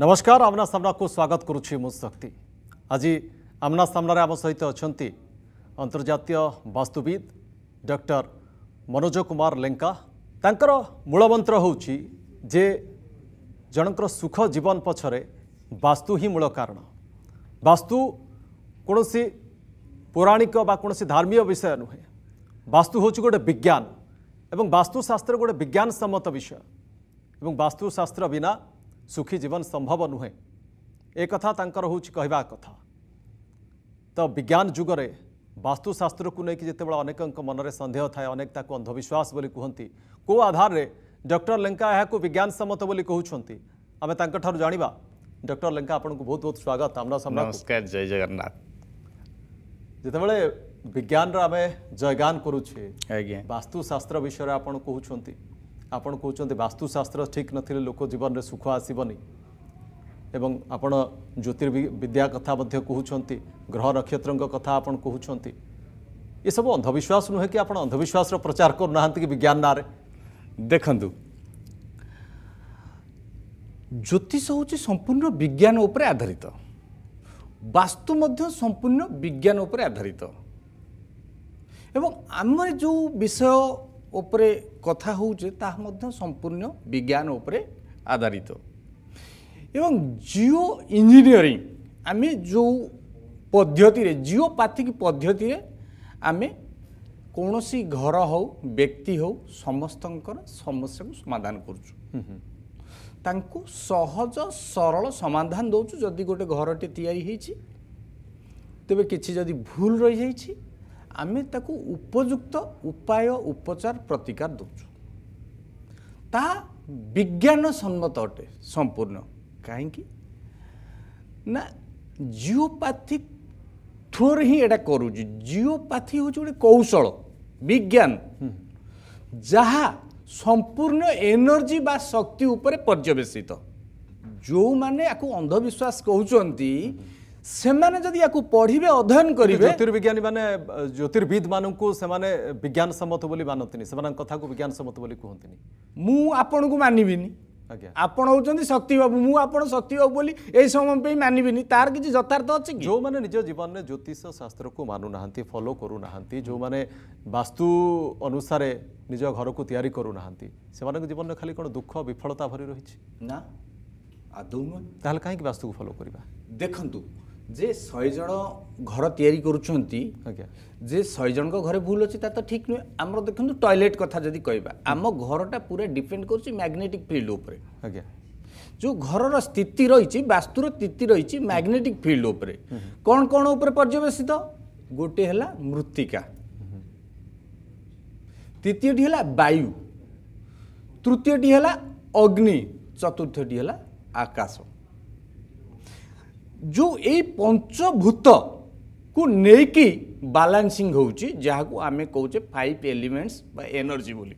ନମସ୍କାର ଆମ୍ନା ସାମ୍ନାକୁ ସ୍ୱାଗତ କରୁଛି ମୁଁ ଶକ୍ତି ଆଜି ଆମ୍ନା ସାମ୍ନାରେ ଆମ ସହିତ ଅଛନ୍ତି ଅନ୍ତର୍ଜାତୀୟ ବାସ୍ତୁବିଦ୍ ଡକ୍ଟର ମନୋଜ କୁମାର ଲେଙ୍କା ତାଙ୍କର ମୂଳମନ୍ତ୍ର ହେଉଛି ଯେ ଜଣଙ୍କର ସୁଖ ଜୀବନ ପଛରେ ବାସ୍ତୁ ହିଁ ମୂଳ କାରଣ ବାସ୍ତୁ କୌଣସି ପୌରାଣିକ ବା କୌଣସି ଧାର୍ମୀୟ ବିଷୟ ନୁହେଁ ବାସ୍ତୁ ହେଉଛି ଗୋଟେ ବିଜ୍ଞାନ ଏବଂ ବାସ୍ତୁଶାସ୍ତ୍ର ଗୋଟେ ବିଜ୍ଞାନସମ୍ମତ ବିଷୟ ଏବଂ ବାସ୍ତୁଶାସ୍ତ୍ର ବିନା सुखी जीवन संभव नुहे एक हूँ कह कथ तो विज्ञान जुगरे वास्तुशास्त्र को लेकिन जिते बड़े मनरे सन्देह थाए अनेक अंधविश्वास कहते को आधार में डक्टर लेंका यह विज्ञानसम्मत बोली कहते आम तुम्हारे जानवा डक्टर लेंका आपन को बहुत बहुत स्वागत नमस्कार जय जगन्नाथ जिते बड़े विज्ञान रे जयगान करुचे वास्तुशास्त्र विषय आप कहते ଆପଣ କହୁଛନ୍ତି ବାସ୍ତୁଶାସ୍ତ୍ର ଠିକ୍ ନଥିଲେ ଲୋକ ଜୀବନରେ ସୁଖ ଆସିବନି ଏବଂ ଆପଣ ଜ୍ୟୋତିର୍ବିଦ୍ୟା କଥା ମଧ୍ୟ କହୁଛନ୍ତି ଗ୍ରହ ନକ୍ଷତ୍ରଙ୍କ କଥା ଆପଣ କହୁଛନ୍ତି ଏସବୁ ଅନ୍ଧବିଶ୍ୱାସ ନୁହେଁ କି ଆପଣ ଅନ୍ଧବିଶ୍ୱାସର ପ୍ରଚାର କରୁନାହାନ୍ତି କି ବିଜ୍ଞାନ ନାଁରେ ଦେଖନ୍ତୁ ଜ୍ୟୋତିଷ ହେଉଛି ସମ୍ପୂର୍ଣ୍ଣ ବିଜ୍ଞାନ ଉପରେ ଆଧାରିତ ବାସ୍ତୁ ମଧ୍ୟ ସମ୍ପୂର୍ଣ୍ଣ ବିଜ୍ଞାନ ଉପରେ ଆଧାରିତ ଏବଂ ଆମର ଯେଉଁ ବିଷୟ উপরে কথা হচ্ছে তাহা মধ্যে সম্পূর্ণ বিজ্ঞান উপরে আধারিত এবং জিও ইঞ্জিনিয়রিং আমি যে পদ্ধতি জিওপ্যাথিক পদ্ধতি আমি কৌশি ঘর হোক ব্যক্তি হোক সমস্ত সমস্যা সমাধান করছু সহজ সরল সমাধান দেছু যদি গোটে ঘরটি ଘରଟେ হয়েছি তবে কিছু যদি ভুল রয়ে যাই ଆମେ ତାକୁ ଉପଯୁକ୍ତ ଉପାୟ ଉପଚାର ପ୍ରତିକାର ଦେଉଛୁ ତାହା ବିଜ୍ଞାନ ସମ୍ମତ ଅଟେ ସମ୍ପୂର୍ଣ୍ଣ କାହିଁକି ନା ଜିଓପାଥି ଥ୍ରୋରେ ହିଁ ଏଇଟା କରୁଛି ଜିଓପାଥି ହେଉଛି ଗୋଟେ କୌଶଳ ବିଜ୍ଞାନ ଯାହା ସମ୍ପୂର୍ଣ୍ଣ ଏନର୍ଜି ବା ଶକ୍ତି ଉପରେ ପର୍ଯ୍ୟବେସିତ ଯେଉଁମାନେ ଆକୁ ଅନ୍ଧବିଶ୍ୱାସ କହୁଛନ୍ତି ସେମାନେ ଯଦି ୟାକୁ ପଢ଼ିବେ ଅଧ୍ୟୟନ କରିବେ ଜ୍ୟୋତିର୍ବିଜ୍ଞାନୀ ମାନେ ଜ୍ୟୋତିର୍ବିଦ ମାନଙ୍କୁ ସେମାନେ ବିଜ୍ଞାନ ସମ୍ମତ ବୋଲି ମାନନ୍ତିନି ସେମାନଙ୍କ କଥାକୁ ବିଜ୍ଞାନ ସମ୍ମତ ବୋଲି କୁହନ୍ତିନି ମୁଁ ଆପଣଙ୍କୁ ମାନିବିନି ଆଜ୍ଞା ଆପଣ ହେଉଛନ୍ତି ଶକ୍ତିବାବୁ ମୁଁ ଆପଣ ଶକ୍ତିବାବୁ ବୋଲି ଏହି ସମୟ ପାଇଁ ମାନିବିନି ତାର କିଛି ଯଥାର୍ଥ ଅଛି କି ଯେଉଁମାନେ ନିଜ ଜୀବନରେ ଜ୍ୟୋତିଷ ଶାସ୍ତ୍ରକୁ ମାନୁନାହାନ୍ତି ଫଲୋ କରୁନାହାନ୍ତି ଯେଉଁମାନେ ବାସ୍ତୁ ଅନୁସାରେ ନିଜ ଘରକୁ ତିଆରି କରୁନାହାନ୍ତି ସେମାନଙ୍କ ଜୀବନରେ ଖାଲି କ'ଣ ଦୁଃଖ ବିଫଳତା ଭରି ରହିଛି ନା ଆଦୌ ନୁହେଁ ତାହେଲେ କାହିଁକି ବାସ୍ତୁକୁ ଫଲୋ କରିବା ଦେଖନ୍ତୁ যে ଶହେ ଜଣ ଘର ତିଆରି କରୁଛନ୍ତି ଯେ ଶହେ ଜଣଙ୍କ ଘରେ ଭୁଲ ଅଛି ତା ତ ଠିକ୍ ନୁହେଁ ଆମର ଦେଖନ୍ତୁ ଟଏଲେଟ୍ କଥା ଯଦି କହିବା ଆମ ଘରଟା ପୁରା ଡିପେଣ୍ଡ କରୁଛି ମ୍ୟାଗ୍ନେଟିକ୍ ଫିଲ୍ଡ ଉପରେ ଆଜ୍ଞା ଯେଉଁ ଘରର ସ୍ଥିତି ରହିଛି ବାସ୍ତୁର ସ୍ଥିତି ରହିଛି ମ୍ୟାଗ୍ନେଟିକ୍ ଫିଲ୍ଡ ଉପରେ କ'ଣ କ'ଣ ଉପରେ ପର୍ଯ୍ୟବେସିତ ଗୋଟିଏ ହେଲା ମୃତ୍ତିକା ଦ୍ୱିତୀୟଟି ହେଲା ବାୟୁ ତୃତୀୟଟି ହେଲା ଅଗ୍ନି ଚତୁର୍ଥଟି ହେଲା ଆକାଶ ଯେଉଁ ଏଇ ପଞ୍ଚଭୂତକୁ ନେଇକି ବାଲାନ୍ସିଂ ହେଉଛି ଯାହାକୁ ଆମେ କହୁଛେ ଫାଇଭ୍ ଏଲିମେଣ୍ଟସ୍ ବା ଏନର୍ଜି ବୋଲି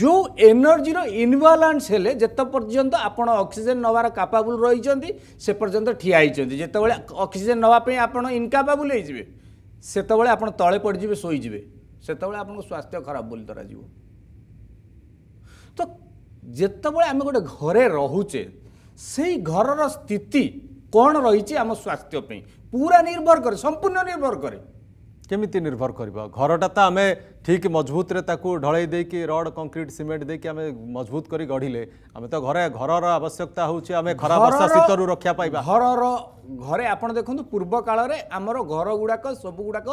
ଯେଉଁ ଏନର୍ଜିର ଇନବାଲାନ୍ସ ହେଲେ ଯେତେ ପର୍ଯ୍ୟନ୍ତ ଆପଣ ଅକ୍ସିଜେନ୍ ନେବାର କାପାବୁଲ୍ ରହିଛନ୍ତି ସେ ପର୍ଯ୍ୟନ୍ତ ଠିଆ ହେଇଛନ୍ତି ଯେତେବେଳେ ଅକ୍ସିଜେନ୍ ନେବା ପାଇଁ ଆପଣ ଇନକାପାବୁଲ୍ ହେଇଯିବେ ସେତେବେଳେ ଆପଣ ତଳେ ପଡ଼ିଯିବେ ଶୋଇଯିବେ ସେତେବେଳେ ଆପଣଙ୍କୁ ସ୍ୱାସ୍ଥ୍ୟ ଖରାପ ବୋଲି ଧରାଯିବ ତ ଯେତେବେଳେ ଆମେ ଗୋଟେ ଘରେ ରହୁଛେ ସେଇ ଘରର ସ୍ଥିତି କ'ଣ ରହିଛି ଆମ ସ୍ୱାସ୍ଥ୍ୟ ପାଇଁ ପୁରା ନିର୍ଭର କରେ ସମ୍ପୂର୍ଣ୍ଣ ନିର୍ଭର କରେ କେମିତି ନିର୍ଭର କରିବ ଘରଟା ତ ଆମେ ଠିକ୍ ମଜବୁତରେ ତାକୁ ଢଳେଇ ଦେଇକି ରଡ଼ କଂକ୍ରିଟ୍ ସିମେଣ୍ଟ ଦେଇକି ଆମେ ମଜବୁତ କରି ଗଢ଼ିଲେ ଆମେ ତ ଘରେ ଘରର ଆବଶ୍ୟକତା ହେଉଛି ଆମେ ଖରା ବର୍ଷା ଶୀତରୁ ରକ୍ଷା ପାଇବା ଘରର ଘରେ ଆପଣ ଦେଖନ୍ତୁ ପୂର୍ବ କାଳରେ ଆମର ଘର ଗୁଡ଼ାକ ସବୁ ଗୁଡ଼ାକ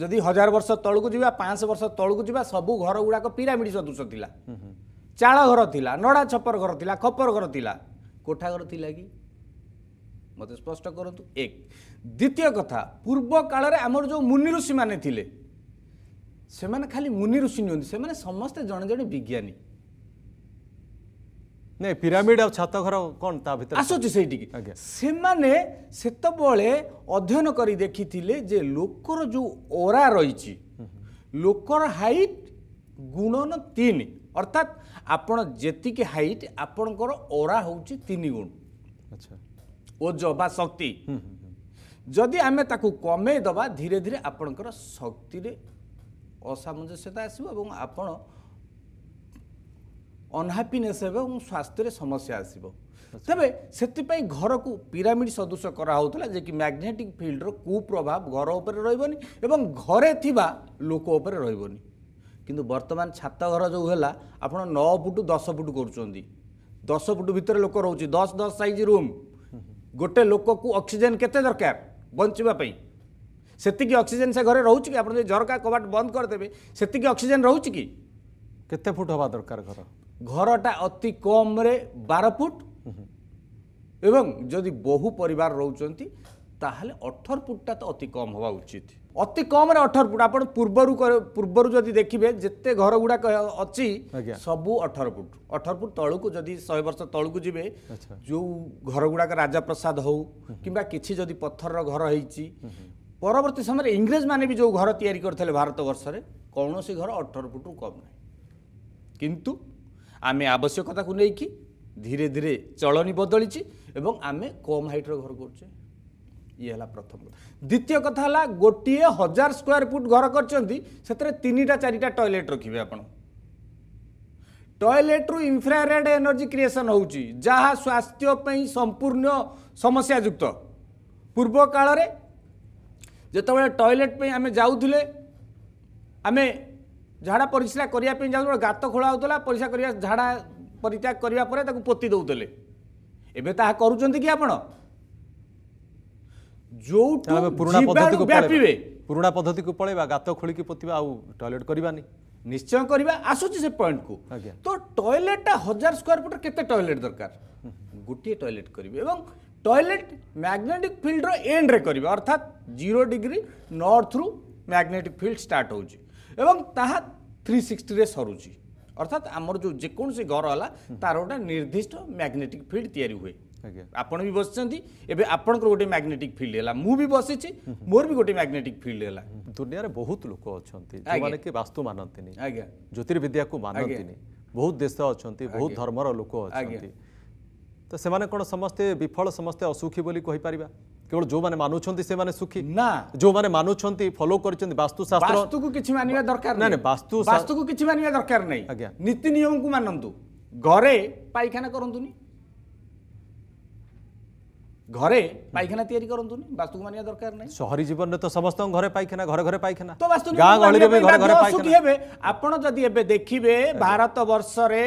ଯଦି ହଜାର ବର୍ଷ ତଳକୁ ଯିବା ପାଞ୍ଚଶହ ବର୍ଷ ତଳକୁ ଯିବା ସବୁ ଘର ଗୁଡ଼ାକ ପିରାମିଡ଼ ସଦୃଶ ଥିଲା ଚାଳ ଘର ଥିଲା ନଡ଼ା ଛପର ଘର ଥିଲା ଖପର ଘର ଥିଲା କୋଠା ଘର ଥିଲା କି ମୋତେ ସ୍ପଷ୍ଟ କରନ୍ତୁ ଏକ ଦ୍ୱିତୀୟ କଥା ପୂର୍ବ କାଳରେ ଆମର ଯେଉଁ ମୁନି ଋଷିମାନେ ଥିଲେ ସେମାନେ ଖାଲି ମୁନି ଋଷି ନୁହନ୍ତି ସେମାନେ ସମସ୍ତେ ଜଣେ ଜଣେ ବିଜ୍ଞାନୀ ନାଇଁ ପିରାମିଡ୍ ଆଉ ଛାତ ଘର କ'ଣ ତା ଭିତରେ ଆସୁଛି ସେଇଠିକି ସେମାନେ ସେତେବେଳେ ଅଧ୍ୟୟନ କରି ଦେଖିଥିଲେ ଯେ ଲୋକର ଯେଉଁ ଓରା ରହିଛି ଲୋକର ହାଇଟ୍ ଗୁଣନ ତିନି ଅର୍ଥାତ୍ ଆପଣ ଯେତିକି ହାଇଟ୍ ଆପଣଙ୍କର ଓରା ହେଉଛି ତିନି ଗୁଣ ଆଚ୍ଛା ଓଜୋ ବା ଶକ୍ତି ଯଦି ଆମେ ତାକୁ କମେଇ ଦେବା ଧୀରେ ଧୀରେ ଆପଣଙ୍କର ଶକ୍ତିରେ ଅସାମଞ୍ଜସ୍ୟତା ଆସିବ ଏବଂ ଆପଣ ଅନହାପିନେସ୍ ହେବେ ଏବଂ ସ୍ୱାସ୍ଥ୍ୟରେ ସମସ୍ୟା ଆସିବ ତେବେ ସେଥିପାଇଁ ଘରକୁ ପିରାମିଡ଼ ସଦୃଶ କରାହେଉଥିଲା ଯେ କି ମ୍ୟାଗ୍ନେଟିକ୍ ଫିଲ୍ଡର କୁପ୍ରଭାବ ଘର ଉପରେ ରହିବନି ଏବଂ ଘରେ ଥିବା ଲୋକ ଉପରେ ରହିବନି କିନ୍ତୁ ବର୍ତ୍ତମାନ ଛାତ ଘର ଯେଉଁ ହେଲା ଆପଣ ନଅ ଫୁଟ ଦଶ ଫୁଟ କରୁଛନ୍ତି ଦଶ ଫୁଟ ଭିତରେ ଲୋକ ରହୁଛି ଦଶ ଦଶ ସାଇଜ୍ ରୁମ୍ ଗୋଟେ ଲୋକକୁ ଅକ୍ସିଜେନ୍ କେତେ ଦରକାର ବଞ୍ଚିବା ପାଇଁ ସେତିକି ଅକ୍ସିଜେନ୍ ସେ ଘରେ ରହୁଛି କି ଆପଣ ଯଦି ଝରକା କବାଟ ବନ୍ଦ କରିଦେବେ ସେତିକି ଅକ୍ସିଜେନ୍ ରହୁଛି କି କେତେ ଫୁଟ ହେବା ଦରକାର ଘର ଘରଟା ଅତି କମ୍ରେ ବାର ଫୁଟ ଏବଂ ଯଦି ବହୁ ପରିବାର ରହୁଛନ୍ତି ତାହେଲେ ଅଠର ଫୁଟଟା ତ ଅତି କମ୍ ହେବା ଉଚିତ অতি কমরে অঠর ফুট আপনার পূর্ব পূর্ব যদি দেখবে যেতে ঘর গুড়া অবু অঠর ফুট অঠর ফুট তলক যদি শহে বর্ষ তলক যাবে যে ঘর গুড়াক রাজাপ্রসাদ হো কিংবা কিছু যদি পথর ঘর হয়েছি পরবর্তী সময় ইংরেজ মানে যে ঘর তৈরি করে ভারতবর্ষে কৌশি ঘর অঠর ফুট কম না কিন্তু আমি আবশ্যকতা নেই ধীরে ধীরে চলনি বদলিছি এবং আমি কম হাইট্র ঘর করছে ଇଏ ହେଲା ପ୍ରଥମ କଥା ଦ୍ୱିତୀୟ କଥା ହେଲା ଗୋଟିଏ ହଜାର ସ୍କୋୟାର ଫୁଟ୍ ଘର କରିଛନ୍ତି ସେଥିରେ ତିନିଟା ଚାରିଟା ଟଏଲେଟ୍ ରଖିବେ ଆପଣ ଟଏଲେଟ୍ରୁ ଇନଫ୍ରାରେଡ୍ ଏନର୍ଜି କ୍ରିଏସନ୍ ହେଉଛି ଯାହା ସ୍ୱାସ୍ଥ୍ୟ ପାଇଁ ସମ୍ପୂର୍ଣ୍ଣ ସମସ୍ୟାଯୁକ୍ତ ପୂର୍ବ କାଳରେ ଯେତେବେଳେ ଟଏଲେଟ୍ ପାଇଁ ଆମେ ଯାଉଥିଲେ ଆମେ ଝାଡ଼ା ପରିସ୍ରା କରିବା ପାଇଁ ଯାଉଥିଲେ ଗାତ ଖୋଳା ହେଉଥିଲା ପରିସ୍ରା କରିବା ଝାଡ଼ା ପରିତ୍ୟାଗ କରିବା ପରେ ତାକୁ ପୋତି ଦେଉଥିଲେ ଏବେ ତାହା କରୁଛନ୍ତି କି ଆପଣ ଯୋଉଠୁ ପୁରୁଣା ପଦ୍ଧତିକୁ ବ୍ୟାପିବେ ପୁରୁଣା ପଦ୍ଧତିକୁ ପଳେଇବା ଗାତ ଖୋଳିକି ପୋତିବା ଆଉ ଟଏଲେଟ୍ କରିବାନି ନିଶ୍ଚୟ କରିବା ଆସୁଛି ସେ ପଏଣ୍ଟକୁ ତ ଟଏଲେଟ୍ଟା ହଜାର ସ୍କୋୟାର ଫୁଟ୍ର କେତେ ଟଏଲେଟ୍ ଦରକାର ଗୋଟିଏ ଟଏଲେଟ୍ କରିବେ ଏବଂ ଟଏଲେଟ୍ ମ୍ୟାଗ୍ନେଟିକ୍ ଫିଲ୍ଡର ଏଣ୍ଡରେ କରିବେ ଅର୍ଥାତ୍ ଜିରୋ ଡିଗ୍ରୀ ନର୍ଥରୁ ମ୍ୟାଗ୍ନେଟିକ୍ ଫିଲ୍ଡ ଷ୍ଟାର୍ଟ ହେଉଛି ଏବଂ ତାହା থ্রি সিক্সটিরে সরুচি অর্থাৎ আমার যে যেকোন ঘর হল তার গোটা নির্দিষ্ট ম্যাগনেটিক ফিল্ড তৈরি হুয়ে ଆପଣ ବି ବସିଛନ୍ତି ଏବେ ଆପଣଙ୍କର ଗୋଟେ ମ୍ୟାଗ୍ନେଟିକ୍ ଫିଲ୍ଡ ହେଲା ମୁଁ ବି ବସିଛି ମୋର ବି ଗୋଟେ ମ୍ୟାଗ୍ନେଟିକ୍ ଫିଲ୍ଡ ହେଲା ଦୁନିଆରେ ବହୁତ ଲୋକ ଅଛନ୍ତି ଯେଉଁମାନେ କି ବାସ୍ତୁ ମାନନ୍ତିନି ଆଜ୍ଞା ଜ୍ୟୋତିର୍ବିଦ୍ୟାକୁ ମାନନ୍ତିନି ବହୁତ ଦେଶ ଅଛନ୍ତି ବହୁତ ଧର୍ମର ଲୋକ ଅଛନ୍ତି ତ ସେମାନେ କ'ଣ ସମସ୍ତେ ବିଫଳ ସମସ୍ତେ ଅସୁଖୀ ବୋଲି କହିପାରିବା କେବଳ ଯେଉଁମାନେ ମାନୁଛନ୍ତି ସେମାନେ ସୁଖୀ ନା ଯେଉଁମାନେ ମାନୁଛନ୍ତି ଫଲୋ କରିଛନ୍ତି ବାସ୍ତୁଶାସ୍ତ୍ର ବାସ୍ତୁକୁ କିଛି ମାନିବା ଦରକାର ନାହିଁ ବାସ୍ତୁ ବାସ୍ତୁକୁ କିଛି ମାନିବା ଦରକାର ନାହିଁ ଆଜ୍ଞା ନୀତି ନିୟମକୁ ମାନନ୍ତୁ ଘରେ ପାଇଖାନା କରନ୍ତୁନି ঘরে পাইখানা তৈরি করতুনি বাস্তুক মানিয়া দরকার নাই শহরী জীবনে তো সমস্ত ঘরে পাইখানা ঘরে ঘরে পাইখানা তো বাস্তু গাঁ গহলিরে বি ঘরে ঘরে পাইখানা হেবে আপন যদি এবে দেখিবে ভারত বর্ষরে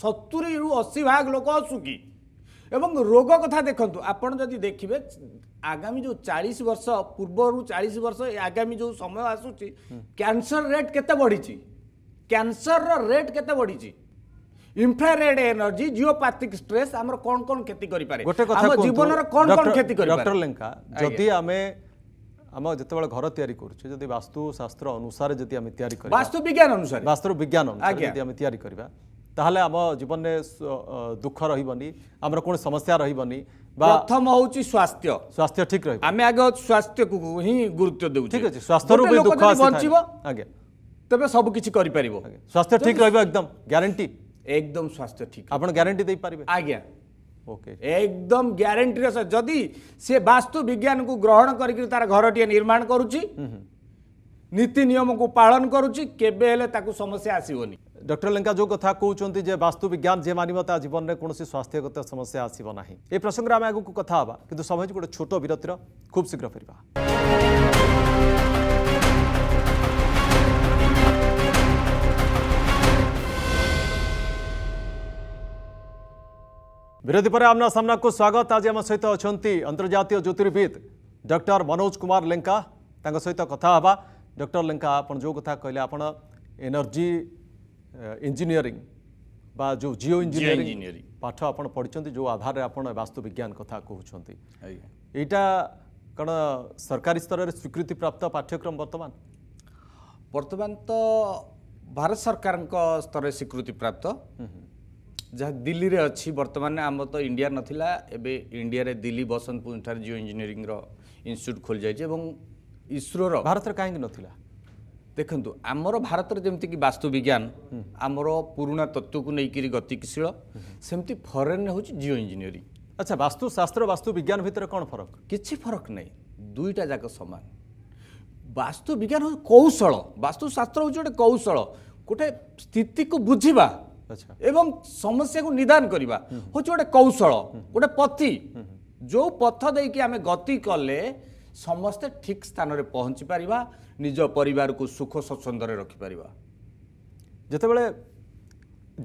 70 রু 80 ভাগ লোক অসুখী এবং রোগ কথা দেখন্তু আপন যদি দেখিবে আগামী যে 40 বর্ষ পূর্বরু 40 বর্ষ আগামী যে সময় আসুচি ক্যান্সার রেট কেতে বড়িছি ক্যান্সারর রেট কেতে বড়িছি ইনফ্রারেড এনর্জি জিওপ্যাথিক স্ট্রেস আমার কোন কোন ক্ষতি করি পারে গোটে কথা আমার জীবনর কোন কোন ক্ষতি করি ডক্টর লেঙ্কা যদি আমি ଆମ ଯେତେବେଳେ ଘର ତିଆରି କରୁଛୁ ଯଦି ବାସ୍ତୁଶାସ୍ତ୍ର ଅନୁସାରେ ଯଦି ଆମେ ତିଆରି କରିବା ବାସ୍ତୁ ବିଜ୍ଞାନ ଅନୁସାରେ ବାସ୍ତୁ ବିଜ୍ଞାନ ଅନୁସାରେ ଯଦି ଆମେ ତିଆରି କରିବା ତାହେଲେ ଆମ ଜୀବନରେ ଦୁଃଖ ରହିବନି ଆମର କୌଣସି ସମସ୍ୟା ରହିବନି ପ୍ରଥମ ହେଉଛି ସ୍ୱାସ୍ଥ୍ୟ ସ୍ୱାସ୍ଥ୍ୟ ଠିକ ରହିବ ଆମେ ଆଗ ସ୍ୱାସ୍ଥ୍ୟକୁ ହିଁ ଗୁରୁତ୍ୱ ଦେଉ ଠିକ ଅଛି ସ୍ୱାସ୍ଥ୍ୟରୁ ବି ଦୁଃଖ ବଞ୍ଚିବ ଆଜ୍ଞା ତେବେ ସବୁ କିଛି କରିପାରିବ ସ୍ୱାସ୍ଥ୍ୟ ଠିକ ରହିବ ଏକଦମ ଗ୍ୟାରେଣ୍ଟି একদম স্বাস্থ্য ঠিক আপনার গ্যারেটি দিয়ে আজ্ঞা ওকে একদম গ্যারেটির সহ যদি সে বাস্তু বিজ্ঞানকে গ্রহণ করি তার ঘরটিয়ে নির্মাণ করুছি ନୀତି ନିୟମକୁ ପାଳନ କରୁଛି କେବେ ହେଲେ ତାକୁ ସମସ୍ୟା ଆସିବନି ଡକ୍ଟର ଲେଙ୍କା ଯେଉଁ କଥା କହୁଛନ୍ତି ଯେ ବାସ୍ତୁ ବିଜ୍ଞାନ ଯିଏ ମାନିବ ତା ଜୀବନରେ କୌଣସି ସ୍ୱାସ୍ଥ୍ୟଗତ ସମସ୍ୟା ଆସିବ ନାହିଁ ଏ ପ୍ରସଙ୍ଗରେ ଆମେ ଆଗକୁ କଥା ହେବା କିନ୍ତୁ ସମୟ ଗୋଟେ ଛୋଟ ବିରତିର ଖୁବ୍ ଶୀଘ୍ର ଫେରିବା विरोधी पर आमना सामना को स्वागत आज आम सहित अच्छा अंतर्जात ज्योतिर्विद डर मनोज कुमार लेंका सहित कथा हाँ डक्टर लेंका आप जो कथा कहले आप एनर्जी इंजीनियरिंग बा जो जिओ इंजीनियरिंग पाठ आप पढ़ी जो आधार में आप वास्तु विज्ञान कथा कहते या कौन सरकारी स्तर स्वीकृति प्राप्त पाठ्यक्रम बर्तमान बर्तमान तो भारत सरकार स्तर स्वीकृति प्राप्त ଯାହା ଦିଲ୍ଲୀରେ ଅଛି ବର୍ତ୍ତମାନ ଆମର ତ ଇଣ୍ଡିଆ ନଥିଲା ଏବେ ଇଣ୍ଡିଆରେ ଦିଲ୍ଲୀ ବସନ୍ତପୁରଠାରେ ଜିଓ ଇଞ୍ଜିନିୟରିଂର ଇନଷ୍ଟିଚ୍ୟୁଟ୍ ଖୋଲିଯାଇଛି ଏବଂ ଇସ୍ରୋର ଭାରତରେ କାହିଁକି ନଥିଲା ଦେଖନ୍ତୁ ଆମର ଭାରତରେ ଯେମିତିକି ବାସ୍ତୁ ବିଜ୍ଞାନ ଆମର ପୁରୁଣା ତତ୍ତ୍ୱକୁ ନେଇକରି ଗତିଶୀଳ ସେମିତି ଫରେନ୍ ହେଉଛି ଜିଓ ଇଞ୍ଜିନିୟରିଂ ଆଚ୍ଛା ବାସ୍ତୁଶାସ୍ତ୍ର ବାସ୍ତୁ ବିଜ୍ଞାନ ଭିତରେ କ'ଣ ଫରକ କିଛି ଫରକ ନାହିଁ ଦୁଇଟା ଯାକ ସମାନ ବାସ୍ତୁ ବିଜ୍ଞାନ ହେଉଛି କୌଶଳ ବାସ୍ତୁଶାସ୍ତ୍ର ହେଉଛି ଗୋଟେ କୌଶଳ ଗୋଟେ ସ୍ଥିତିକୁ ବୁଝିବା ଏବଂ ସମସ୍ୟାକୁ ନିଦାନ କରିବା ହେଉଛି ଗୋଟେ କୌଶଳ ଗୋଟେ ପଥି ଯେଉଁ ପଥ ଦେଇକି ଆମେ ଗତି କଲେ ସମସ୍ତେ ଠିକ୍ ସ୍ଥାନରେ ପହଞ୍ଚି ପାରିବା ନିଜ ପରିବାରକୁ ସୁଖ ସ୍ୱଚ୍ଛନ୍ଦରେ ରଖିପାରିବା ଯେତେବେଳେ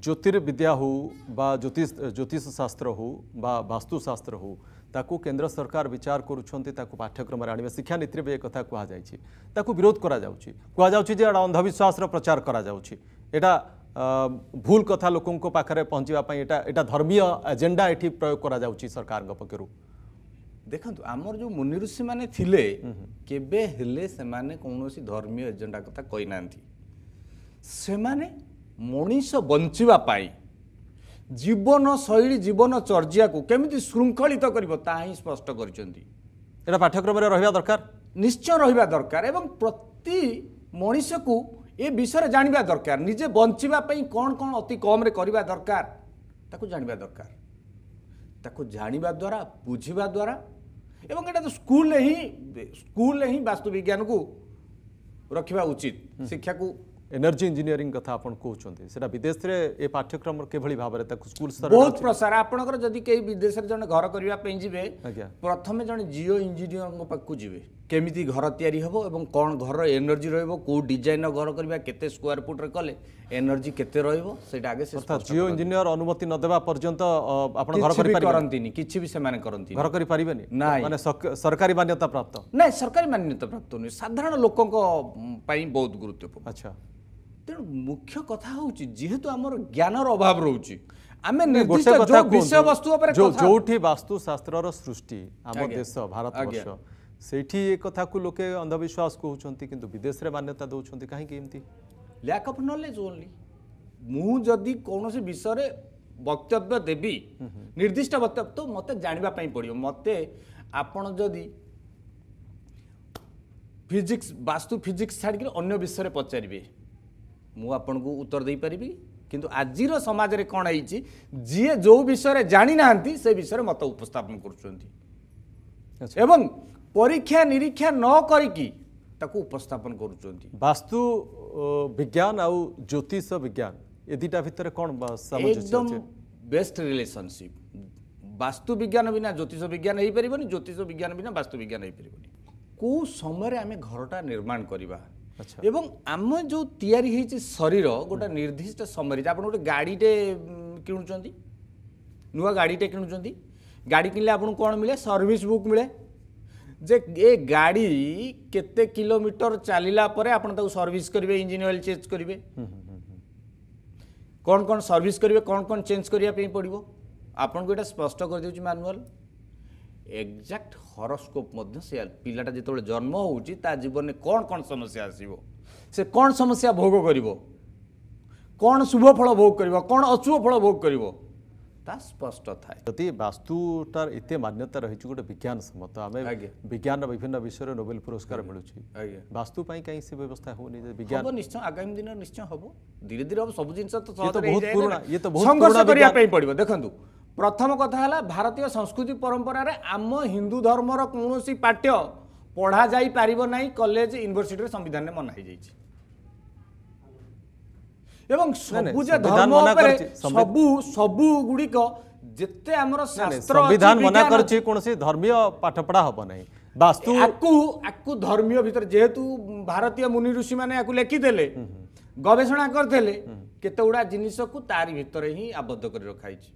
ଜ୍ୟୋତିର୍ବିଦ୍ୟା ହଉ ବା ଜ୍ୟୋତିଷ ଜ୍ୟୋତିଷଶାସ୍ତ୍ର ହଉ ବା ବାସ୍ତୁଶାସ୍ତ୍ର ହଉ ତାକୁ କେନ୍ଦ୍ର ସରକାର ବିଚାର କରୁଛନ୍ତି ତାକୁ ପାଠ୍ୟକ୍ରମରେ ଆଣିବେ ଶିକ୍ଷାନୀତିରେ ବି ଏ କଥା କୁହାଯାଇଛି ତାକୁ ବିରୋଧ କରାଯାଉଛି କୁହାଯାଉଛି ଯେ ଏଇଟା ଅନ୍ଧବିଶ୍ୱାସର ପ୍ରଚାର କରାଯାଉଛି ଏଇଟା ভুল কথা লোক পাখে পৌঁছবা এটা এটা ধর্মীয় এজেন্ডা এটি প্রয়োগ করা যাচ্ছে সরকার পক্ষর ଦେଖନ୍ତୁ ଆମର ଯେଉଁ ମୁନି ଋଷିମାନେ ଥିଲେ କେବେ ହେଲେ ସେମାନେ କୌଣସି ଧର୍ମୀୟ ଏଜେଣ୍ଡା କଥା କହିନାହାନ୍ତି ସେମାନେ ମଣିଷ ବଞ୍ଚିବା ପାଇଁ ଜୀବନ ଶୈଳୀ ଜୀବନ ଚର୍ଯ୍ୟାକୁ କେମିତି ଶୃଙ୍ଖଳିତ କରିବ ତାହା ହିଁ ସ୍ପଷ୍ଟ କରିଛନ୍ତି ଏଇଟା ପାଠ୍ୟକ୍ରମରେ ରହିବା ଦରକାର ନିଶ୍ଚୟ ରହିବା ଦରକାର ଏବଂ ପ୍ରତି ମଣିଷକୁ ये विषय जानवा दरकार निजे बचापी कौन कौन अति कम्रे दरकार जानवा दरकार जानवा द्वारा बुझा द्वारा एवं ये तो स्कूल ही स्कूल ही वास्तु विज्ञान को रखा उचित शिक्षा को एनर्जी इंजीनियरिंग कथा कहते हैं विदेश में ये पाठ्यक्रम के स्कूल बहुत प्रसार आपर कई विदेश जो घर करने जी प्रथम जन जिओ इंजीनियर पाक जी কেমিতি ঘর তৈরি হব এবং কোণ ঘরর এনর্জি রহব কেউ ডিজাইনর ঘর করা কেতে স্কোয়ার ফুট্রে কলে এনর্জি কেতে রহব সেটা আগে জিও ইঞ্জিনিয়র অনুমতি নদেবা পর্যন্ত আপনার ঘর করে করন্তিনি কিছু বি সেমানে করন্তি ঘর করে পারিবেনি না মানে সরকারি মান্যতা প্রাপ্ত না সরকারি মান্যতা প্রাপ্ত নয় সাধারণ লোকଙ୍କ ପାଇଁ বহুত গুরুত্বপূর্ণ আচ্ছা তেণু মুখ্য কথা হচ্ছে যেহেতু আমার জ্ঞানর অভাব রয়েছে ଆମେ ଗୋଟେ କଥା ଯୋଉଠି ବାସ୍ତୁଶାସ୍ତ୍ରର ସୃଷ୍ଟି ଆମ ଦେଶ ଭାରତବର୍ଷ ସେଇଠି ଏ କଥାକୁ ଲୋକେ ଅନ୍ଧବିଶ୍ୱାସ କହୁଛନ୍ତି କିନ୍ତୁ ବିଦେଶରେ ମାନ୍ୟତା ଦେଉଛନ୍ତି କାହିଁକି ଏମିତି ଲ୍ୟାକ୍ ଅଫ୍ ନଲେଜ୍ ଓନ୍ଲି ମୁଁ ଯଦି କୌଣସି ବିଷୟରେ ବକ୍ତବ୍ୟ ଦେବି ନିର୍ଦ୍ଦିଷ୍ଟ ବକ୍ତବ୍ୟ ତ ମୋତେ ଜାଣିବା ପାଇଁ ପଡ଼ିବ ମୋତେ ଆପଣ ଯଦି ଫିଜିକ୍ସ ବାସ୍ତୁ ଫିଜିକ୍ସ ଛାଡ଼ିକିରି ଅନ୍ୟ ବିଷୟରେ ପଚାରିବେ ମୁଁ ଆପଣଙ୍କୁ ଉତ୍ତର ଦେଇପାରିବି କିନ୍ତୁ ଆଜିର ସମାଜରେ କ'ଣ ହେଇଛି ଯିଏ ଯେଉଁ ବିଷୟରେ ଜାଣିନାହାନ୍ତି ସେ ବିଷୟରେ ମତ ଉପସ୍ଥାପନ କରୁଛନ୍ତି ଏବଂ ପରୀକ୍ଷା ନିରୀକ୍ଷା ନ କରିକି ତାକୁ ଉପସ୍ଥାପନ କରୁଛନ୍ତି ବାସ୍ତୁ ବିଜ୍ଞାନ ଆଉ ଜ୍ୟୋତିଷ ବିଜ୍ଞାନ ଏ ଦୁଇଟା ଭିତରେ କ'ଣ ଏକଦମ୍ ବେଷ୍ଟ ରିଲେସନସିପ୍ ବାସ୍ତୁ ବିଜ୍ଞାନ ବିନା ଜ୍ୟୋତିଷ ବିଜ୍ଞାନ ହେଇପାରିବନି ଜ୍ୟୋତିଷ ବିଜ୍ଞାନ ବିନା ବାସ୍ତୁ ବିଜ୍ଞାନ ହେଇପାରିବନି କେଉଁ ସମୟରେ ଆମେ ଘରଟା ନିର୍ମାଣ କରିବା ଏବଂ ଆମ ଯେଉଁ ତିଆରି ହେଇଛି ଶରୀର ଗୋଟେ ନିର୍ଦ୍ଦିଷ୍ଟ ସମୟରେ ଆପଣ ଗୋଟେ ଗାଡ଼ିଟେ କିଣୁଛନ୍ତି ନୂଆ ଗାଡ଼ିଟେ କିଣୁଛନ୍ତି ଗାଡ଼ି କିଣିଲେ ଆପଣଙ୍କୁ କ'ଣ ମିଳେ ସର୍ଭିସ୍ ବୁକ୍ ମିଳେ যে এ গাড়ি কেতে কিলোমিটর চালিলা পরে আপনার তাকে সর্ভিস করবে ইঞ্জিন অয়েল চেঞ্জ করবে কোণ কোণ সর্ভিস করবে কোণ কোণ চেঞ্জ করা পড়ব আপনার এটা স্পষ্ট করে দেছি ম্যানুয়াল এক্জাক্ট হরস্কোপ সে পিলাটা যেত জন্ম হচ্ছে তা জীবনে কোণ কোণ সমস্যা আসব সে কোণ সমস্যা ভোগ করব কোণ শুভ ফল ভোগ করব কোণ অশুভ ফল ভোগ করব ତାହା ସ୍ପଷ୍ଟ ଥାଏ ଯଦି ବାସ୍ତୁଟାର ଏତେ ମାନ୍ୟତା ରହିଛି ଗୋଟେ ବିଜ୍ଞାନ ସମ୍ମତ ଆମେ ବିଜ୍ଞାନର ବିଭିନ୍ନ ବିଷୟରେ ନୋବେଲ ପୁରସ୍କାର ମିଳୁଛି ବାସ୍ତୁ ପାଇଁ କାହିଁ ସେ ବ୍ୟବସ୍ଥା ହେଉନି ବିଜ୍ଞାନ ନିଶ୍ଚୟ ଆଗାମୀ ଦିନରେ ନିଶ୍ଚୟ ହବ ଧୀରେ ଧୀରେ ହବ ସବୁ ଜିନିଷ ତ ବହୁତ ଇଏ ସଂଘର୍ଷ କରିବା ପାଇଁ ପଡିବ ଦେଖନ୍ତୁ ପ୍ରଥମ କଥା ହେଲା ଭାରତୀୟ ସଂସ୍କୃତି ପରମ୍ପରାରେ ଆମ ହିନ୍ଦୁ ଧର୍ମର କୌଣସି ପାଠ୍ୟ ପଢ଼ା ଯାଇପାରିବ ନାହିଁ କଲେଜ ୟୁନିଭର୍ସିଟିରେ ସମ୍ବିଧାନରେ ମନା ହେଇଯାଇଛି ଏବଂ ସବୁ ଯେ ଧର୍ମ ଉପରେ ସବୁ ସବୁ ଗୁଡିକ ଯେତେ ଆମର ଶାସ୍ତ୍ର ସମ୍ବିଧାନ ମନା କରିଛି କୌଣସି ଧର୍ମୀୟ ପାଠପଢା ହବ ନାହିଁ ବାସ୍ତୁ ଆକୁ ଆକୁ ଧର୍ମୀୟ ଭିତରେ ଯେହେତୁ ଭାରତୀୟ ମୁନି ଋଷି ମାନେ ଆକୁ ଲେଖିଦେଲେ ଗବେଷଣା କରିଦେଲେ କେତେ ଗୁଡ଼ା ଜିନିଷକୁ ତାରି ଭିତରେ ହିଁ ଆବଦ୍ଧ କରି ରଖାଯାଇଛି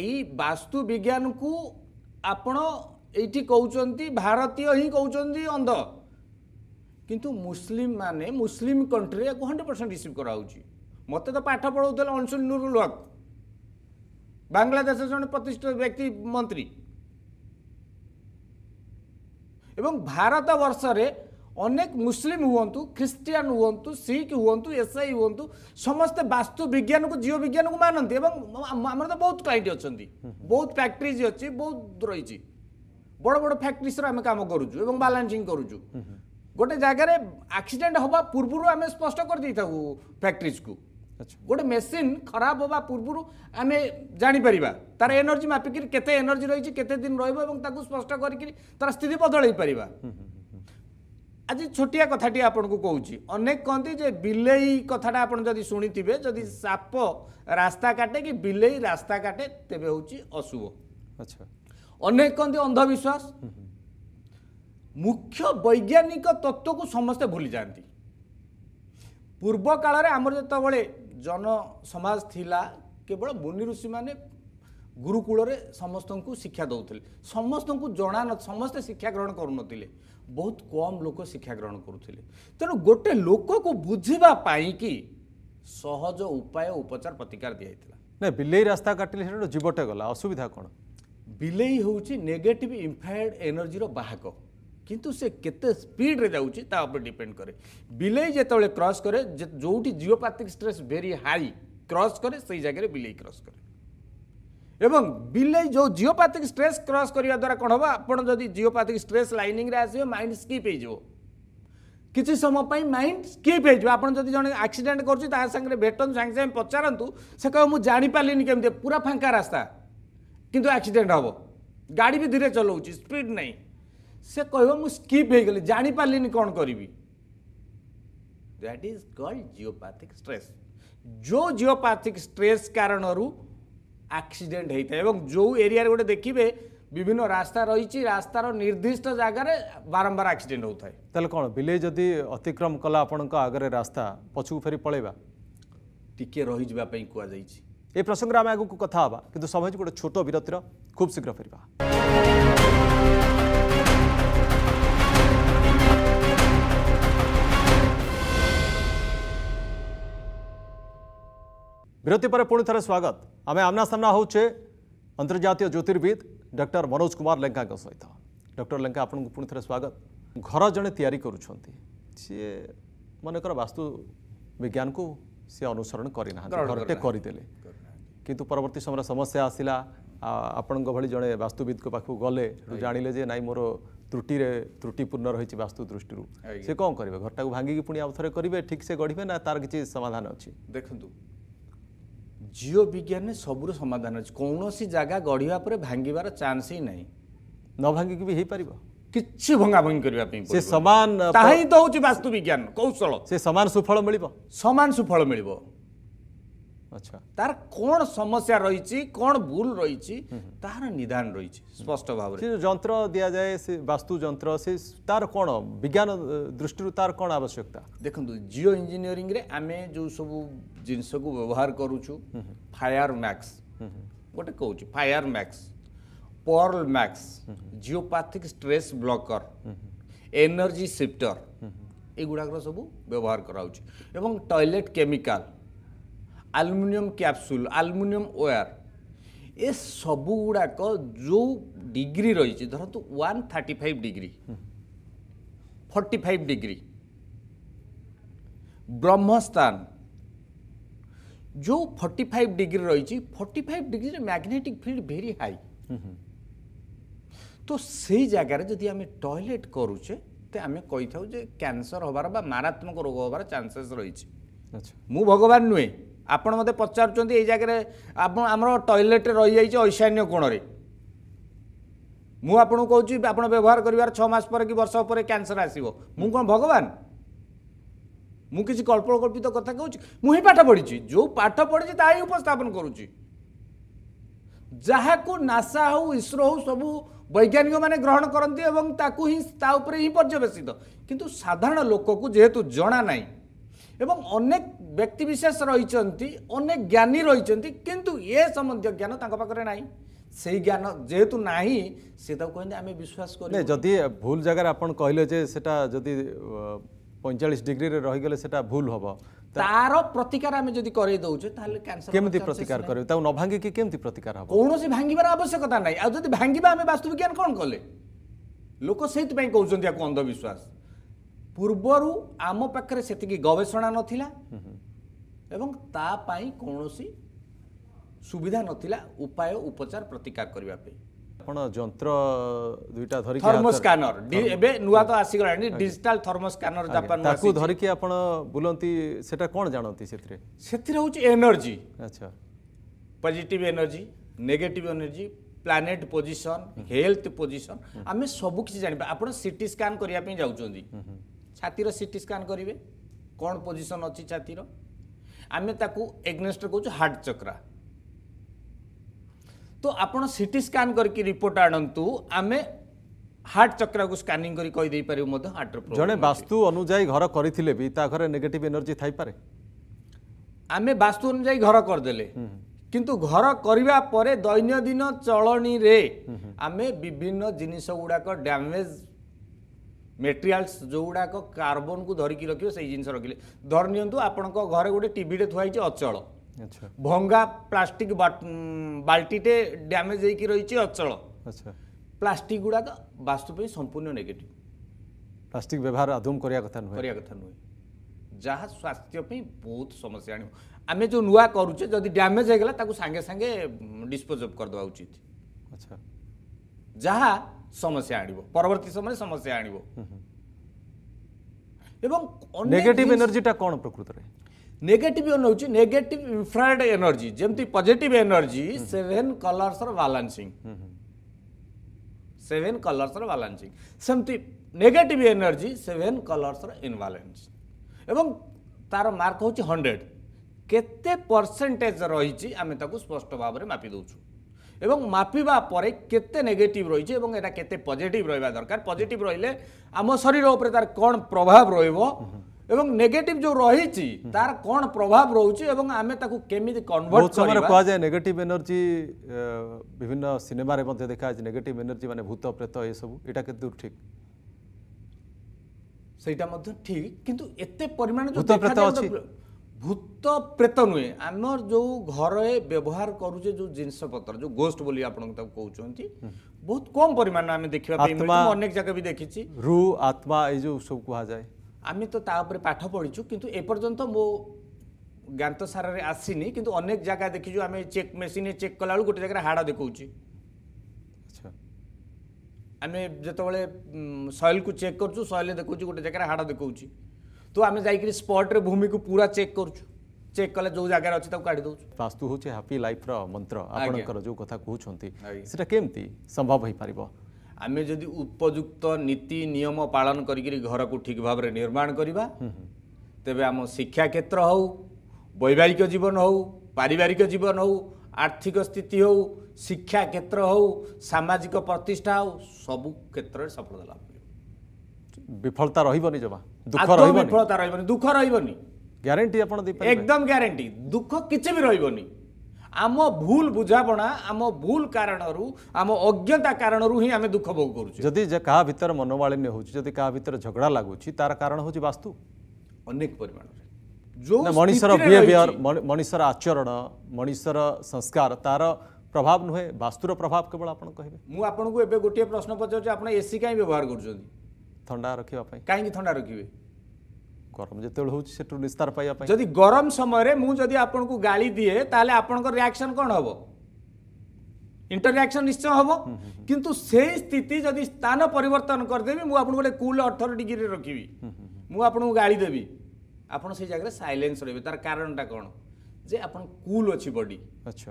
ଏଇ ବାସ୍ତୁ ବିଜ୍ଞାନକୁ ଆପଣ ଏଇଠି କହୁଛନ୍ତି ଭାରତୀୟ ହିଁ କହୁଛନ୍ତି ଅନ୍ଧ কিন্তু মুসলিম মানে মুসলিম কন্ট্রি এখন হন্ড্রেড পরসেন্ট রিসিভ করা হচ্ছে মতো তো পাঠ পড়াউলে অনসুল নুরুল হক বাংলাদেশের জন প্রতিষ্ঠিত ব্যক্তি মন্ত্রী এবং ভারতবর্ষরে অনেক মুসলিম হুঁতু খ্রিষ্টিয়ান হুঁতু শিখ হুঁতু এসআই হুঁতু সমস্ত বাস্তু বিজ্ঞান জীব বিজ্ঞান মানতে এবং আমার তো বহুত ক্লাইন্ট অনেক বহুত ফ্যাক্টরিজ অ বহুত রয়েছে বড় বড় ফ্যাক্টরিজর আমি কাম করুছু এবং বালান্সিং করুছু ଗୋଟେ ଜାଗାରେ ଆକ୍ସିଡେଣ୍ଟ ହେବା ପୂର୍ବରୁ ଆମେ ସ୍ପଷ୍ଟ କରିଦେଇଥାଉ ଫ୍ୟାକ୍ଟ୍ରିଜକୁ ଗୋଟେ ମେସିନ୍ ଖରାପ ହେବା ପୂର୍ବରୁ ଆମେ ଜାଣିପାରିବା ତାର ଏନର୍ଜି ମାପିକିରି କେତେ ଏନର୍ଜି ରହିଛି କେତେ ଦିନ ରହିବ ଏବଂ ତାକୁ ସ୍ପଷ୍ଟ କରିକିରି ତାର ସ୍ଥିତି ବଦଳେଇ ପାରିବା ଆଜି ଛୋଟିଆ କଥାଟି ଆପଣଙ୍କୁ କହୁଛି ଅନେକ କହନ୍ତି ଯେ ବିଲେଇ କଥାଟା ଆପଣ ଯଦି ଶୁଣିଥିବେ ଯଦି ସାପ ରାସ୍ତା କାଟେ କି ବିଲେଇ ରାସ୍ତା କାଟେ ତେବେ ହେଉଛି ଅଶୁଭ ଆଚ୍ଛା ଅନେକ କହନ୍ତି ଅନ୍ଧବିଶ୍ୱାସ ମୁଖ୍ୟ ବୈଜ୍ଞାନିକ ତତ୍ତ୍ୱକୁ ସମସ୍ତେ ଭୁଲି ଯାଆନ୍ତି ପୂର୍ବ କାଳରେ ଆମର ଯେତେବେଳେ ଜନ ସମାଜ ଥିଲା କେବଳ ମୁନି ଋଷିମାନେ ଗୁରୁକୂଳରେ ସମସ୍ତଙ୍କୁ ଶିକ୍ଷା ଦେଉଥିଲେ ସମସ୍ତଙ୍କୁ ଜଣା ନ ସମସ୍ତେ ଶିକ୍ଷା ଗ୍ରହଣ କରୁନଥିଲେ ବହୁତ କମ୍ ଲୋକ ଶିକ୍ଷା ଗ୍ରହଣ କରୁଥିଲେ ତେଣୁ ଗୋଟେ ଲୋକକୁ ବୁଝିବା ପାଇଁକି ସହଜ ଉପାୟ ଉପଚାର ପ୍ରତିକାର ଦିଆଯାଇଥିଲା ନା ବିଲେଇ ରାସ୍ତା କାଟିଲେ ସେଠାରୁ ଜୀବଟେ ଗଲା ଅସୁବିଧା କ'ଣ ବିଲେଇ ହେଉଛି ନେଗେଟିଭ୍ ଇନ୍ଫ୍ରାଏଡ଼୍ ଏନର୍ଜିର ବାହକ किंतु से केते स्पीड रे जाउचे ता ऊपर डिपेंड करे बिले जेतेले क्रॉस करे जोउटी geopathic stress very high cross करे सही जगह रे बिले क्रॉस करे एवं बिले जो जियोपैथिक स्ट्रेस क्रॉस करिया कौन कोन होबा आपण जदि जियोपैथिक स्ट्रेस लाइनिंग रे आसीओ माइंड स्किप हेजो किसी समय पर माइंड स्कीप हो जैसे आक्सीडेट करेंगे भेटन सांगे सांगे पचारतु से कह मुझ जापाल केमी पूरा फांका रास्ता कितु आक्सीडेट हे गाड़ी भी धीरे चलाऊँच स्पीड नहीं से कह स्की जापारे कौन करी that is called geopathic stress जो जिओपाथिक स्ट्रेस कारण आक्सीडेट होता है जो एरिया गोटे देखिए विभिन्न रास्ता रही रास्तार निर्दिष्ट जगार बारंबार आक्सीडेट होता है कौन बिले जदि अतिक्रम कला आप आगे रास्ता पछक फेरी पलवा टी रही कहुई ये प्रसंग में आगे कथा कि समय गोटे छोट विरतिर खूब शीघ्र फेरवा विरति पर पर स्वागत आमे आम्नासाना हौछ अन्तर्जातीय ज्योतिर्विद डक्टर मनोज कुमार ले सहित डक्टर लेका स्वागत घर जनति सि मनकर को सि अनुसरण गरिना गरिदेले कि पर्ती समय समस्या आसला वास्तुविद को पाखु गले जे नै मोर त्रुटि त्रुटिपूर्ण वास्तु दृष्टि से रहेछ वास्तुदृष्टि सि कन गरे घरटाको भागिक ठीक से कि ना तार तर समाधान अचिन्तु ଜିଓ ବିଜ୍ଞାନରେ ସବୁର ସମାଧାନ ଅଛି କୌଣସି ଜାଗା ଗଢ଼ିବା ପରେ ଭାଙ୍ଗିବାର ଚାନ୍ସ ହିଁ ନାହିଁ ନ ଭାଙ୍ଗିକି ବି ହେଇପାରିବ କିଛି ଭଙ୍ଗା ଭଙ୍ଗି କରିବା ପାଇଁ ସେ ସମାନ ତାହା ହିଁ ତ ହେଉଛି ବାସ୍ତୁ ବିଜ୍ଞାନ କୌଶଳ ସେ ସମାନ ସୁଫଳ ମିଳିବ ସମାନ ସୁଫଳ ମିଳିବ আচ্ছা। তার কোন সমস্যা রয়েছে কোন ভুল রয়েছে তার নিদান রয়েছে স্পষ্ট ভাবে সে যন্ত্র দিয়া যায় সে বাস্তু যন্ত্র সে তার কোন বিজ্ঞান দৃষ্টি তার কোন আবশ্যকতা দেখুন জিও ইঞ্জিনিয়ারিং রে আমি যে সব জিনিসকে ব্যবহার করুছু ফায়ার ম্যাক্স গোটে কৌছি fire max pearl max geopathic stress ব্লকর এনার্জি সিফটর এগুলা সব ব্যবহার করা হচ্ছে এবং toilet chemical aluminium capsule aluminium ware ଏସବୁ ଗୁଡ଼ାକ ଯେଉଁ ଡିଗ୍ରୀ ରହିଛି ଧରନ୍ତୁ one thirty five degree forty five degree ବ୍ରହ୍ମସ୍ଥାନ ଯେଉଁ ଫର୍ଟି ଫାଇଭ୍ ଡିଗ୍ରୀ ରହିଛି ଫର୍ଟି ଫାଇଭ୍ ଡିଗ୍ରୀରେ ମ୍ୟାଗ୍ନେଟିକ୍ ଫିଲ୍ଡ ଭେରି ହାଇ ତ ସେଇ ଜାଗାରେ ଯଦି ଆମେ ଟଏଲେଟ୍ କରୁଛେ ତ ଆମେ କହିଥାଉ ଯେ କ୍ୟାନ୍ସର ହେବାର ବା ମାରାତ୍ମକ ରୋଗ ହେବାର ଚାନ୍ସେସ୍ ରହିଛି ମୁଁ ଭଗବାନ ନୁହେଁ ଆପଣ ମୋତେ ପଚାରୁଛନ୍ତି ଏଇ ଜାଗାରେ ଆପଣ ଆମର ଟଏଲେଟ୍ ରହିଯାଇଛି ଐଶାନ୍ୟ କୋଣରେ ମୁଁ ଆପଣଙ୍କୁ କହୁଛି ଆପଣ ବ୍ୟବହାର କରିବାର ଛଅ ମାସ ପରେ କି ବର୍ଷ ପରେ କ୍ୟାନ୍ସର ଆସିବ ମୁଁ କ'ଣ ଭଗବାନ ମୁଁ କିଛି କଳ୍ପକଳ୍ପିତ କଥା କହୁଛି ମୁଁ ହିଁ ପାଠ ପଢ଼ିଛି ଯେଉଁ ପାଠ ପଢ଼ିଛି ତାହା ହିଁ ଉପସ୍ଥାପନ କରୁଛି ଯାହାକୁ ନାସା ହେଉ ଇସ୍ରୋ ହେଉ ସବୁ ବୈଜ୍ଞାନିକମାନେ ଗ୍ରହଣ କରନ୍ତି ଏବଂ ତାକୁ ହିଁ ତା ଉପରେ ହିଁ ପର୍ଯ୍ୟବେସିତ କିନ୍ତୁ ସାଧାରଣ ଲୋକକୁ ଯେହେତୁ ଜଣା ନାହିଁ এবং অনেক ব্যক্তিবিশেষ রয়েছেন অনেক জ্ঞানী রয়েছেন কিন্তু এ সম্বন্ধীয় জ্ঞান তাঁর পাখে নাই সেই জ্ঞান যেহেতু না সে তাকে কিন্তু আমি বিশ্বাস করি যদি ভুল জায়গায় আপনার কহিলে যে সেটা যদি পঁয়তাল্লিশ ডিগ্রি রহিগলে সেটা ভুল হব তার প্রতিকার আমি যদি করাই দেউছে তাহলে ক্যান্সার কেমতি প্রতিকার করবে তাও ন ভাঙ্গিকি কেমতি প্রতিকার হব কোণী ভাঙ্গিবার আবশ্যকতা নাই আর যদি ভাঙ্গিবা আমি বাস্তবিজ্ঞান কোণ কলে লোক সেইপাই কৌন আকু অন্ধবিশ্বাস ପୂର୍ବରୁ ଆମ ପାଖରେ ସେତିକି ଗବେଷଣା ନଥିଲା ଏବଂ ତା ପାଇଁ କୌଣସି ସୁବିଧା ନଥିଲା ଉପାୟ ଉପଚାର ପ୍ରତିକାର କରିବା ପାଇଁ ଆପଣ ଯନ୍ତ୍ର ଦୁଇଟା ଧରିକି ଥର୍ମୋସ୍କାନର ଏବେ ନୂଆ ତ ଆସିଗଲାଣି ଡିଜିଟାଲ ଥର୍ମୋସ୍କାନର ଜାପାନ ତାକୁ ଧରିକି ଆପଣ ବୁଲନ୍ତି ସେଟା କ'ଣ ଜାଣନ୍ତି ସେଥିରେ ସେଥିରେ ହେଉଛି ଏନର୍ଜି ଆଚ୍ଛା positive energy negative energy planet position health position ଆମେ ସବୁ କିଛି ଜାଣିବା ଆପଣ ସିଟି ସ୍କାନ୍ କରିବା ପାଇଁ ଯାଉଛନ୍ତି ଛାତିର ସିଟି ସ୍କାନ୍ କରିବେ କ'ଣ ପୋଜିସନ୍ ଅଛି ଛାତିର ଆମେ ତାକୁ ଏଗ୍ନେଷ୍ଟରେ କହୁଛୁ ହାର୍ଟ ଚକ୍ରା ତ ଆପଣ ସିଟି ସ୍କାନ୍ କରିକି ରିପୋର୍ଟ ଆଣନ୍ତୁ ଆମେ হার্ট চক্রাকে স্কানিং করে কইদেই পারিব মধ্যে হার্টর জনে বাস্তু অনুযায়ী ঘর করিলে বি তা ঘরে নেগেটিভ এনার্জি থাইপারে আমি বাস্তু অনুযায়ী ঘর করদেলে কিন্তু ঘর করিবা পরে দৈনন্দিন চলনীরে আমি বিভিন্ন জিনিস গুড়াক ড্যামেজ ମେଟେରିଆଲ୍ସ ଯେଉଁଗୁଡ଼ାକ କାର୍ବନକୁ ଧରିକି ରଖିବେ ସେଇ ଜିନିଷ ରଖିଲେ ଧରିନିଅନ୍ତୁ ଆପଣଙ୍କ ଘରେ ଗୋଟେ ଟିଭିଟେ ଥୁଆ ହେଇଛି ଅଚଳ ଭଙ୍ଗା ପ୍ଲାଷ୍ଟିକ ବାଲ୍ଟିଟେ ଡ୍ୟାମେଜ୍ ହେଇକି ରହିଛି ଅଚଳ ପ୍ଲାଷ୍ଟିକ ଗୁଡ଼ାକ ବାସ୍ତୁ ପାଇଁ ସମ୍ପୂର୍ଣ୍ଣ ନେଗେଟିଭ ପ୍ଲାଷ୍ଟିକ ବ୍ୟବହାର ଆଦୌ କରିବା କଥା ନୁହେଁ କରିବା କଥା ନୁହେଁ ଯାହା ସ୍ୱାସ୍ଥ୍ୟ ପାଇଁ ବହୁତ ସମସ୍ୟା ଆଣିବ ଆମେ ଯେଉଁ ନୂଆ କରୁଛେ ଯଦି ଡ୍ୟାମେଜ୍ ହେଇଗଲା ତାକୁ ସାଙ୍ଗେ ସାଙ୍ଗେ ଡିସ୍ପୋଜ୍ ଅଫ୍ କରିଦେବା ଉଚିତ ଆଚ୍ଛା ଯାହା ସମସ୍ୟା ଆଣିବ ପରବର୍ତ୍ତୀ ସମୟରେ ସମସ୍ୟା ଆଣିବ ଏବଂ ନେଗେଟିଭ୍ ଏନର୍ଜିଟା କ'ଣ ପ୍ରକୃତରେ ନେଗେଟିଭ୍ ହେଉଛି ନେଗେଟିଭ୍ ଇନଫ୍ରାଏଡ୍ ଏନର୍ଜି ଯେମିତି ପଜିଟିଭ୍ ଏନର୍ଜି ସେଭେନ୍ କଲର୍ସର ବାଲାନ୍ସିଂ ସେଭେନ୍ କଲର୍ସର ବାଲାନ୍ସିଂ ସେମିତି ନେଗେଟିଭ୍ ଏନର୍ଜି ସେଭେନ୍ କଲର୍ସର ଇନବାଲାନ୍ସ ଏବଂ ତାର ମାର୍କ ହେଉଛି ହଣ୍ଡ୍ରେଡ଼ କେତେ ପରସେଣ୍ଟେଜ୍ ରହିଛି ଆମେ ତାକୁ ସ୍ପଷ୍ଟ ଭାବରେ ମାପି ଦେଉଛୁ এবং মাপিবা পরে কেতে নেগেটিভ রয়েছে এবং এটা কেতে পজিটিভ রহবা দরকার পজিটিভ রহলে আম শরীর উপরে তার কোণ প্রভাব রহব এবং নেগেটিভ যে রয়েছে তার কোণ প্রভাব রয়েছে এবং আমি তাকে কেমিতি কনভর্ট সময় কুযায় নেগেটিভ এনার্জি বিভিন্ন সিনেমারে মধ্যে দেখা যাচ্ছে নেগেটিভ এনার্জি মানে ভূত প্রেত এসব এটা কত ঠিক সেইটা মধ্যে ঠিক কিন্তু এতে পরিমাণে ভূত প্রেত আছে ଭୂତ ପ୍ରେତ ନୁହେଁ ଆମର ଯେଉଁ ଘରେ ବ୍ୟବହାର କରୁଛେ ଯେଉଁ ଜିନିଷପତ୍ର ଯେଉଁ ଗୋଷ୍ଟ ବୋଲି ଆପଣଙ୍କୁ ତାକୁ କହୁଛନ୍ତି ବହୁତ କମ ପରିମାଣରେ ଆମେ ଦେଖିବା ପାଇଁ ଅନେକ ଜାଗା ବି ଦେଖିଛି ରୁ ଆତ୍ମା ଏଇ ଯେଉଁ ସବୁ କୁହାଯାଏ ଆମେ ତ ତା ଉପରେ ପାଠ ପଢ଼ିଛୁ କିନ୍ତୁ ଏପର୍ଯ୍ୟନ୍ତ ମୋ ଜ୍ଞାତସାରରେ ଆସିନି କିନ୍ତୁ ଅନେକ ଜାଗା ଦେଖିଛୁ ଆମେ ଚେକ୍ ମେସିନ୍ରେ ଚେକ୍ କଲାବେଳକୁ ଗୋଟେ ଜାଗାରେ ହାଡ଼ ଦେଖାଉଛି ଆମେ ଯେତେବେଳେ ସଏଲକୁ ଚେକ୍ କରୁଛୁ ସଏଲରେ ଦେଖାଉଛି ଗୋଟେ ଜାଗାରେ ହାଡ଼ ଦେଖାଉଛି ତୁ ଆମେ ଯାଇକିରି ସ୍ପଟରେ ଭୂମିକୁ ପୁରା ଚେକ୍ କରୁଛୁ ଚେକ୍ କଲେ ଯେଉଁ ଜାଗାରେ ଅଛି ତାକୁ କାଢ଼ି ଦେଉଛୁ ବାସ୍ତୁ ହେଉଛି ହାପି ଲାଇଫ୍ର ମନ୍ତ୍ର ଆପଣଙ୍କର ଯେଉଁ କଥା କହୁଛନ୍ତି ସେଇଟା କେମିତି ସମ୍ଭବ ହେଇପାରିବ ଆମେ ଯଦି ଉପଯୁକ୍ତ ନୀତି ନିୟମ ପାଳନ କରିକିରି ଘରକୁ ଠିକ୍ ଭାବରେ ନିର୍ମାଣ କରିବା ତେବେ ଆମ ଶିକ୍ଷା କ୍ଷେତ୍ର ହେଉ ବୈବାହିକ ଜୀବନ ହେଉ ପାରିବାରିକ ଜୀବନ ହେଉ ଆର୍ଥିକ ସ୍ଥିତି ହେଉ ଶିକ୍ଷା କ୍ଷେତ୍ର ହେଉ ସାମାଜିକ ପ୍ରତିଷ୍ଠା ହେଉ ସବୁ କ୍ଷେତ୍ରରେ ସଫଳତା ଲାଭ ବିଫଳତା ରହିବନି ଜମା ଦୁଃଖ ରହିବନି ବିଫଳତା ରହିବନି ଦୁଃଖ ରହିବନି ଗ୍ୟାରେଣ୍ଟି ଆପଣ ଦେଇପାରିବେ ଏକଦମ ଗ୍ୟାରେଣ୍ଟି ଦୁଃଖ କିଛି ବି ରହିବନି ଆମ ଭୁଲ ବୁଝାମଣା ଆମ ଭୁଲ କାରଣରୁ ଆମ ଅଜ୍ଞତା କାରଣରୁ ହିଁ ଆମେ ଦୁଃଖ ଭୋଗ କରୁଛୁ ଯଦି କାହା ଭିତରେ ମନୋମାଳିନ୍ୟ ହେଉଛି ଯଦି କାହା ଭିତରେ ଝଗଡ଼ା ଲାଗୁଛି ତାର କାରଣ ହେଉଛି ବାସ୍ତୁ ଅନେକ ପରିମାଣରେ ଯେଉଁ ମଣିଷର ବିହେଭିଅର ମଣିଷର ଆଚରଣ ମଣିଷର ସଂସ୍କାର ତାର ପ୍ରଭାବ ନୁହେଁ ବାସ୍ତୁର ପ୍ରଭାବ କେବଳ ଆପଣ କହିବେ ମୁଁ ଆପଣଙ୍କୁ ଏବେ ଗୋଟିଏ ପ୍ରଶ୍ନ ପଚାରୁଛି ଆପଣ ଏସି କାହିଁ ବ୍ୟବହାର କରୁଛନ୍ତି ଥଣ୍ଡା ରଖିବା ପାଇଁ କାହିଁକି ଥଣ୍ଡା ରଖିବେ ଗରମ ଯେତେବେଳେ ହେଉଛି ସେଠୁ ନିସ୍ତାର ପାଇବା ପାଇଁ ଯଦି ଗରମ ସମୟରେ ମୁଁ ଯଦି ଆପଣଙ୍କୁ ଗାଳି ଦିଏ ତାହେଲେ ଆପଣଙ୍କ ରିଆକ୍ସନ୍ କ'ଣ ହେବ ইন্টরাকশন নিশ্চয় হব কিন্তু সেই স্থিতি যদি স্থান পরিবর্তন করেদেবি মু আপনার গোটে কুল অঠর ডিগ্রি রকিবি মু আপনার গাড়ি দেবি আপনার সেই জায়গায় সাইলেন্স রহবে তার কারণটা কোণ যে আপনার কুল অছি বডি আচ্ছা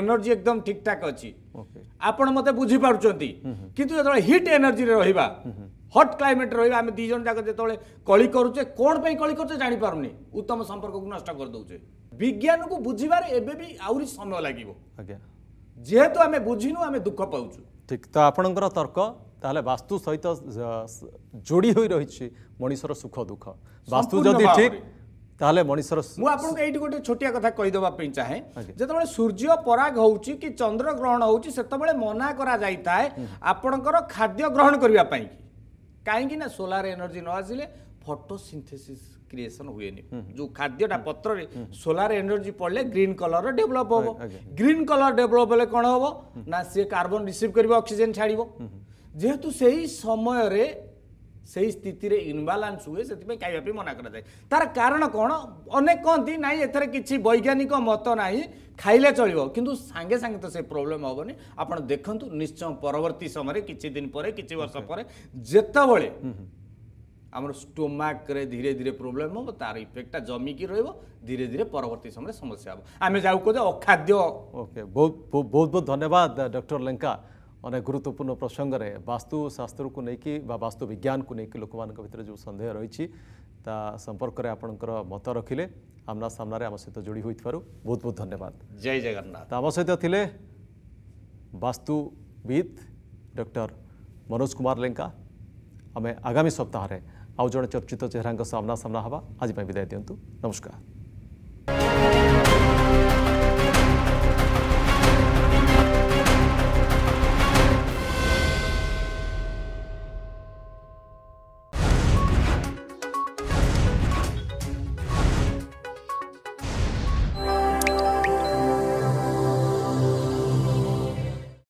এনর্জি একদম ঠিকঠাক অছি আপন মতে বুঝি পারুচন্তি কিন্তু যেতবে হিট এনর্জি রহিবা হট ক্লাইমেট রহবা আমি দুইজন যাক যেতবে কলি করুছে কোণ পাই কলি করছে জাঁপারুনি উত্তম সম্পর্ককে নষ্ট করেদৌছে বিজ্ঞানকে বুঝবার এবে বি আহরি সময় লাগিব আজ্ঞা যেহেতু আমি বুঝিনু আমি দুঃখ পাউছু ঠিক তো আপনার তর্ক তাহলে বাস্তু সহিত যোড়ি হয়ে রয়েছে মনিষর সুখ দুঃখ বাস্তু যদি ঠিক তাহলে মনিষর মু আপনাকে এইটি গোটে ছোটিয়া কথা কইদেবা পাই চাহে যেতবেলে সূর্য পরাগ হউচি কি চন্দ্র গ্রহণ হউচি সেতবেলে মনা করা যাইতায় আপনকৰ খাদ্য গ্রহণ করিবা পাই କାହିଁକିନା ସୋଲାର ଏନର୍ଜି ନ ଆସିଲେ ଫଟୋସିନ୍ଥେସିସ୍ କ୍ରିଏସନ୍ ହୁଏନି ଯେଉଁ ଖାଦ୍ୟଟା ପତ୍ରରେ ସୋଲାର ଏନର୍ଜି ପଡ଼ିଲେ ଗ୍ରୀନ୍ କଲର୍ର ଡେଭଲପ୍ ହେବ ଗ୍ରୀନ୍ କଲର୍ ଡେଭଲପ୍ ହେଲେ କ'ଣ ହେବ ନା ସିଏ କାର୍ବନ୍ ରିସିଭ୍ କରିବ ଅକ୍ସିଜେନ୍ ଛାଡ଼ିବ ଯେହେତୁ ସେହି ସମୟରେ সেই স্থিতিরে ইনবালান্স হুয়ে সেপাই খাইবা মনা করা যায় তার কারণ কোণ অনেক কহতি না এতে কিছু বৈজ্ঞানিক মত না खाले चलियो कि साङेसँगे त प्रोब्लेम हेन आउँछ देख्नु निश्चय पवर्ती समय कि दिन पर कि वर्ष पर जेबे आम स्टोमा धीरे धीरे प्रोब्लम हौ तार इफेक्टा जमिक र धीरे धीरे पवर्ती समय समस्या हौ आमे अखाद्य ओके बहुत बहुत बहुत धन्यवाद डक्टर लेङ्का अनेक गुत्वपूर्ण प्रसङ्गले वास्तुशास्त्रको वास्तु विज्ञान को नै लोक भित्र जो सन्देह रहेछ ତା ସମ୍ପର୍କରେ ଆପଣଙ୍କର ମତ ରଖିଲେ ଆମ୍ନା ସାମ୍ନାରେ ଆମ ସହିତ ଯୋଡ଼ି ହୋଇଥିବାରୁ ବହୁତ ବହୁତ ଧନ୍ୟବାଦ ଜୟ ଜଗନ୍ନାଥ ଆମ ସହିତ ଥିଲେ ବାସ୍ତୁବିଦ୍ ଡକ୍ଟର ମନୋଜ କୁମାର ଲେଙ୍କା ଆମେ ଆଗାମୀ ସପ୍ତାହରେ ଆଉ ଜଣେ ଚର୍ଚ୍ଚିତ ଚେହେରାଙ୍କ ସାମ୍ନା ସାମ୍ନା ହେବା ଆଜି ପାଇଁ ବିଦାୟ ଦିଅନ୍ତୁ ନମସ୍କାର